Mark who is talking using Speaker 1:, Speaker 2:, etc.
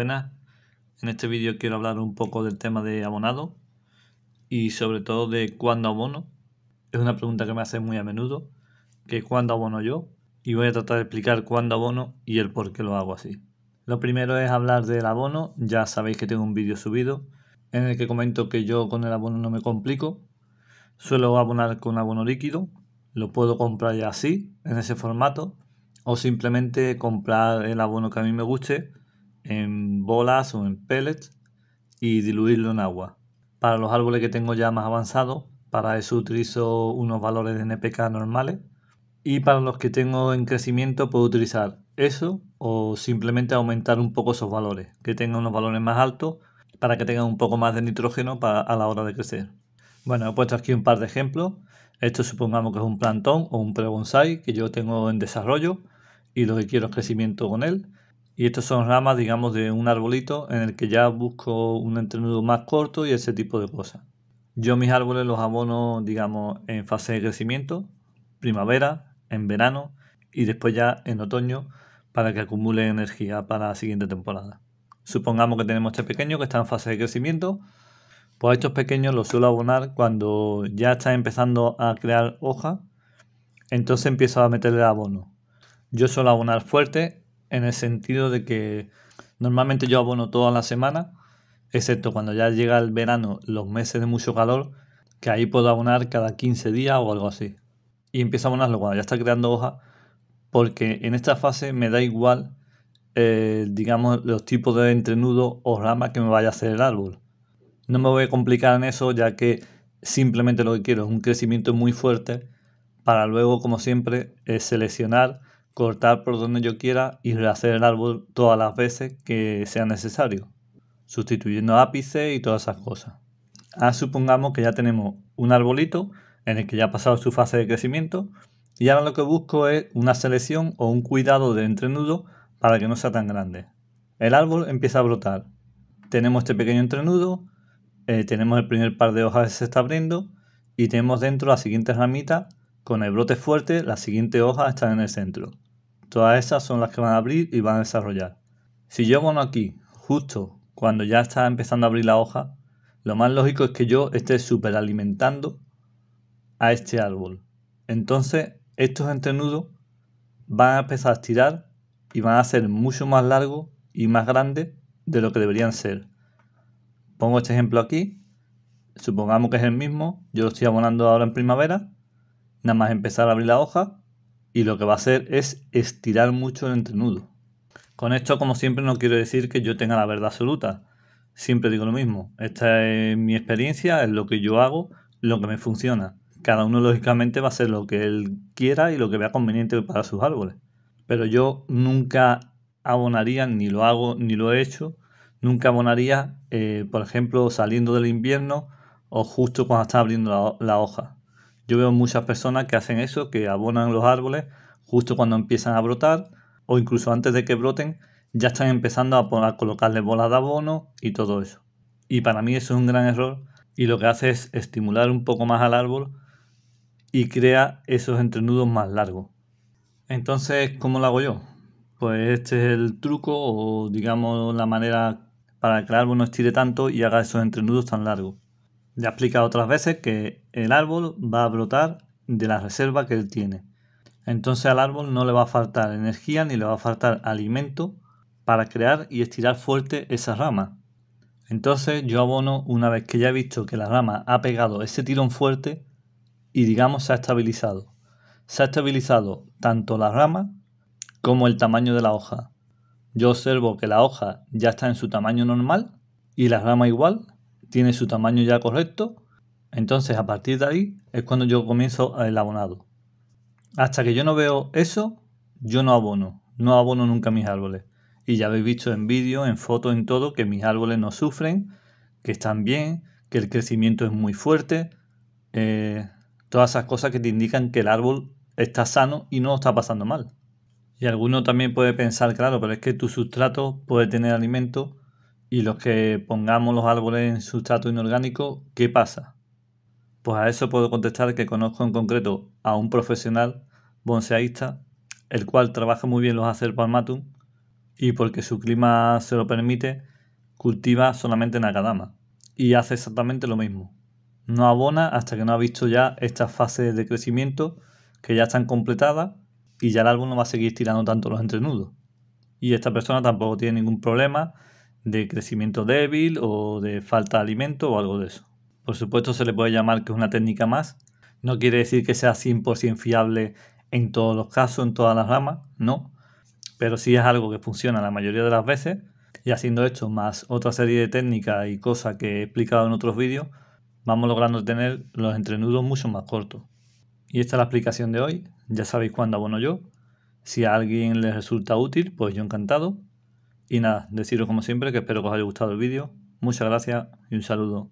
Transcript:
Speaker 1: en este vídeo quiero hablar un poco del tema de abonado y sobre todo de cuándo abono. Es una pregunta que me hacen muy a menudo, que cuándo abono yo y voy a tratar de explicar cuándo abono y el por qué lo hago así. Lo primero es hablar del abono, ya sabéis que tengo un vídeo subido en el que comento que yo con el abono no me complico, suelo abonar con abono líquido, lo puedo comprar ya así, en ese formato, o simplemente comprar el abono que a mí me guste en bolas o en pellets y diluirlo en agua. Para los árboles que tengo ya más avanzados, para eso utilizo unos valores de NPK normales. Y para los que tengo en crecimiento puedo utilizar eso o simplemente aumentar un poco esos valores, que tengan unos valores más altos para que tengan un poco más de nitrógeno a la hora de crecer. Bueno, he puesto aquí un par de ejemplos. Esto supongamos que es un plantón o un pre que yo tengo en desarrollo y lo que quiero es crecimiento con él. Y estos son ramas, digamos, de un arbolito en el que ya busco un entrenudo más corto y ese tipo de cosas. Yo mis árboles los abono, digamos, en fase de crecimiento, primavera, en verano y después ya en otoño para que acumule energía para la siguiente temporada. Supongamos que tenemos este pequeño que está en fase de crecimiento, pues a estos pequeños los suelo abonar cuando ya está empezando a crear hoja, entonces empiezo a meterle abono. Yo suelo abonar fuerte en el sentido de que normalmente yo abono toda la semana, excepto cuando ya llega el verano, los meses de mucho calor, que ahí puedo abonar cada 15 días o algo así. Y empiezo a abonarlo cuando ya está creando hoja, porque en esta fase me da igual, eh, digamos, los tipos de entrenudo o ramas que me vaya a hacer el árbol. No me voy a complicar en eso, ya que simplemente lo que quiero es un crecimiento muy fuerte para luego, como siempre, eh, seleccionar cortar por donde yo quiera y rehacer el árbol todas las veces que sea necesario, sustituyendo ápices y todas esas cosas. Ahora supongamos que ya tenemos un arbolito en el que ya ha pasado su fase de crecimiento y ahora lo que busco es una selección o un cuidado de entrenudo para que no sea tan grande. El árbol empieza a brotar. Tenemos este pequeño entrenudo, eh, tenemos el primer par de hojas que se está abriendo y tenemos dentro la siguiente ramita con el brote fuerte, la siguiente hoja está en el centro. Todas esas son las que van a abrir y van a desarrollar. Si yo abono aquí, justo cuando ya está empezando a abrir la hoja, lo más lógico es que yo esté superalimentando a este árbol. Entonces, estos entrenudos van a empezar a estirar y van a ser mucho más largos y más grandes de lo que deberían ser. Pongo este ejemplo aquí. Supongamos que es el mismo. Yo lo estoy abonando ahora en primavera. Nada más empezar a abrir la hoja, y lo que va a hacer es estirar mucho el entrenudo. Con esto, como siempre, no quiero decir que yo tenga la verdad absoluta. Siempre digo lo mismo. Esta es mi experiencia, es lo que yo hago, lo que me funciona. Cada uno, lógicamente, va a hacer lo que él quiera y lo que vea conveniente para sus árboles. Pero yo nunca abonaría, ni lo hago, ni lo he hecho, nunca abonaría, eh, por ejemplo, saliendo del invierno o justo cuando está abriendo la hoja. Yo veo muchas personas que hacen eso, que abonan los árboles justo cuando empiezan a brotar o incluso antes de que broten, ya están empezando a, poner, colocarle bolas de abono y todo eso. Y para mí eso es un gran error y lo que hace es estimular un poco más al árbol y crea esos entrenudos más largos. Entonces, ¿cómo lo hago yo? Pues este es el truco o digamos la manera para que el árbol no estire tanto y haga esos entrenudos tan largos. Ya he explicado otras veces que el árbol va a brotar de la reserva que él tiene. Entonces al árbol no le va a faltar energía ni le va a faltar alimento para crear y estirar fuerte esa rama. Entonces yo abono una vez que ya he visto que la rama ha pegado ese tirón fuerte y digamos se ha estabilizado. Se ha estabilizado tanto la rama como el tamaño de la hoja. Yo observo que la hoja ya está en su tamaño normal y la rama igual tiene su tamaño ya correcto, entonces a partir de ahí es cuando yo comienzo el abonado. Hasta que yo no veo eso, yo no abono, no abono nunca mis árboles. Y ya habéis visto en vídeo, en fotos, en todo, que mis árboles no sufren, que están bien, que el crecimiento es muy fuerte, eh, todas esas cosas que te indican que el árbol está sano y no está pasando mal. Y alguno también puede pensar, claro, pero es que tu sustrato puede tener alimento y los que pongamos los árboles en sustrato inorgánico, ¿qué pasa? Pues a eso puedo contestar que conozco en concreto a un profesional bonseaísta, el cual trabaja muy bien los acer palmatum y porque su clima se lo permite, cultiva solamente en Nakadama y hace exactamente lo mismo. No abona hasta que no ha visto ya estas fases de crecimiento que ya están completadas y ya el árbol no va a seguir tirando tanto los entrenudos. Y esta persona tampoco tiene ningún problema de crecimiento débil o de falta de alimento o algo de eso. Por supuesto se le puede llamar que es una técnica más. No quiere decir que sea 100% fiable en todos los casos, en todas las ramas, no. Pero sí es algo que funciona la mayoría de las veces. Y haciendo esto más otra serie de técnicas y cosas que he explicado en otros vídeos, vamos logrando tener los entrenudos mucho más cortos. Y esta es la explicación de hoy. Ya sabéis cuándo abono yo. Si a alguien les resulta útil, pues yo encantado. Y nada, deciros como siempre que espero que os haya gustado el vídeo. Muchas gracias y un saludo.